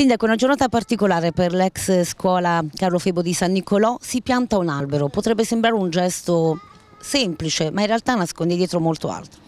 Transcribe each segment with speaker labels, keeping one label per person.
Speaker 1: Sindaco, una giornata particolare per l'ex scuola Carlo Febo di San Nicolò. Si pianta un albero, potrebbe sembrare un gesto semplice, ma in realtà nasconde dietro molto altro.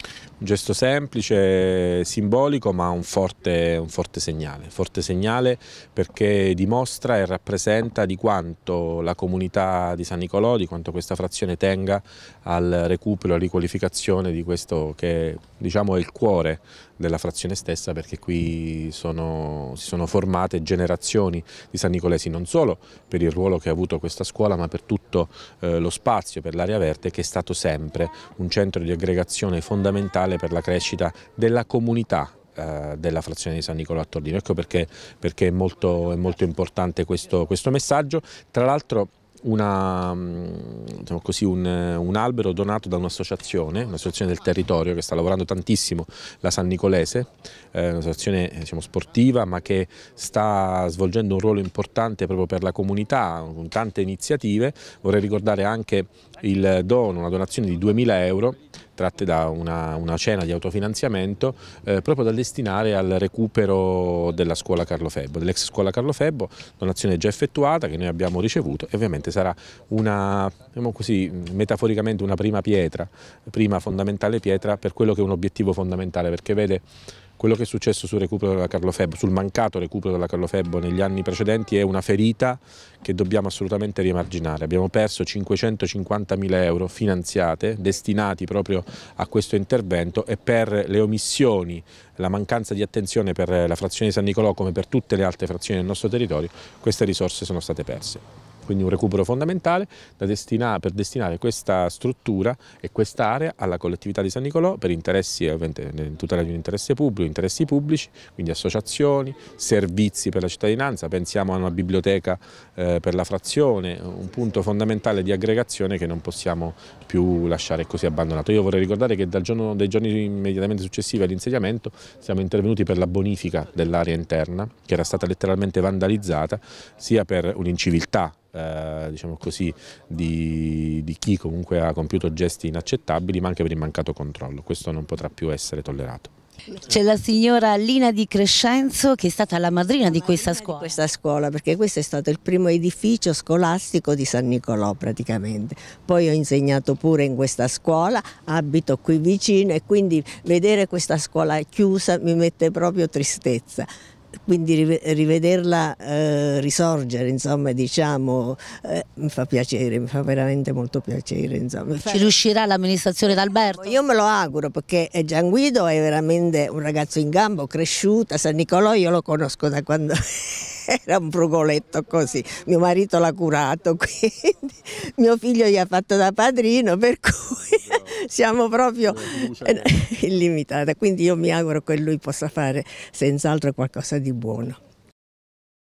Speaker 2: Un gesto semplice, simbolico, ma un forte, un forte, segnale. Forte segnale perché dimostra e rappresenta di quanto la comunità di San Nicolò, di quanto questa frazione tenga al recupero, alla riqualificazione di questo che diciamo, è il cuore della frazione stessa perché qui sono, si sono formate generazioni di San Nicolesi non solo per il ruolo che ha avuto questa scuola ma per tutto eh, lo spazio, per l'area verde che è stato sempre un centro di aggregazione fondamentale fondamentale per la crescita della comunità eh, della frazione di San Nicolò a Tordino, ecco perché, perché è, molto, è, molto, importante questo, questo messaggio, tra l'altro una, mm, diciamo così, un, un, albero donato da un'associazione, un'associazione del territorio che sta lavorando tantissimo, la San Nicolese, eh, un'associazione diciamo, sportiva ma che sta svolgendo un ruolo importante proprio per la comunità con tante iniziative. Vorrei ricordare anche il dono, una donazione di 2.000 euro tratte da una, una cena di autofinanziamento eh, proprio da destinare al recupero della scuola Carlo Febbo, dell'ex scuola Carlo Febbo, donazione già effettuata che noi abbiamo ricevuto e ovviamente sarà una, diciamo così, metaforicamente una prima pietra, prima fondamentale pietra per quello che è un obiettivo fondamentale perché vede quello che è successo sul, Febbo, sul mancato recupero della Carlo Febbo negli anni precedenti è una ferita che dobbiamo assolutamente riemarginare. Abbiamo perso 550 mila euro finanziate destinati proprio a questo intervento e per le omissioni, la mancanza di attenzione per la frazione di San Nicolò come per tutte le altre frazioni del nostro territorio, queste risorse sono state perse quindi un recupero fondamentale destinare, per destinare questa struttura e quest'area alla collettività di San Nicolò per interessi, ovviamente tutela di un interesse pubblico, interessi pubblici, quindi associazioni, servizi per la cittadinanza, pensiamo a una biblioteca eh, per la frazione, un punto fondamentale di aggregazione che non possiamo più lasciare così abbandonato. Io vorrei ricordare che dal giorno, dai giorni immediatamente successivi all'insediamento siamo intervenuti per la bonifica dell'area interna che era stata letteralmente vandalizzata sia per un'inciviltà eh, diciamo così, di, di chi comunque ha compiuto gesti inaccettabili, ma anche per il mancato controllo. Questo non potrà più essere tollerato.
Speaker 1: C'è la signora Lina di Crescenzo che è stata la madrina, la madrina di questa scuola. Di questa scuola, perché questo è stato il primo edificio scolastico di San Nicolò
Speaker 3: praticamente. Poi ho insegnato pure in questa scuola, abito qui vicino e quindi vedere questa scuola chiusa mi mette proprio tristezza quindi rivederla eh, risorgere, insomma, diciamo, eh, mi fa piacere, mi fa veramente molto piacere. Insomma. Ci
Speaker 1: riuscirà l'amministrazione d'Alberto? Io me lo auguro perché
Speaker 3: Gian Guido è veramente un ragazzo in gambo, cresciuta, San Nicolò io lo conosco da quando era un frugoletto così, mio marito l'ha curato, quindi mio figlio gli ha fatto da padrino, per cui siamo proprio illimitate, quindi io mi auguro che lui possa fare senz'altro qualcosa di buono.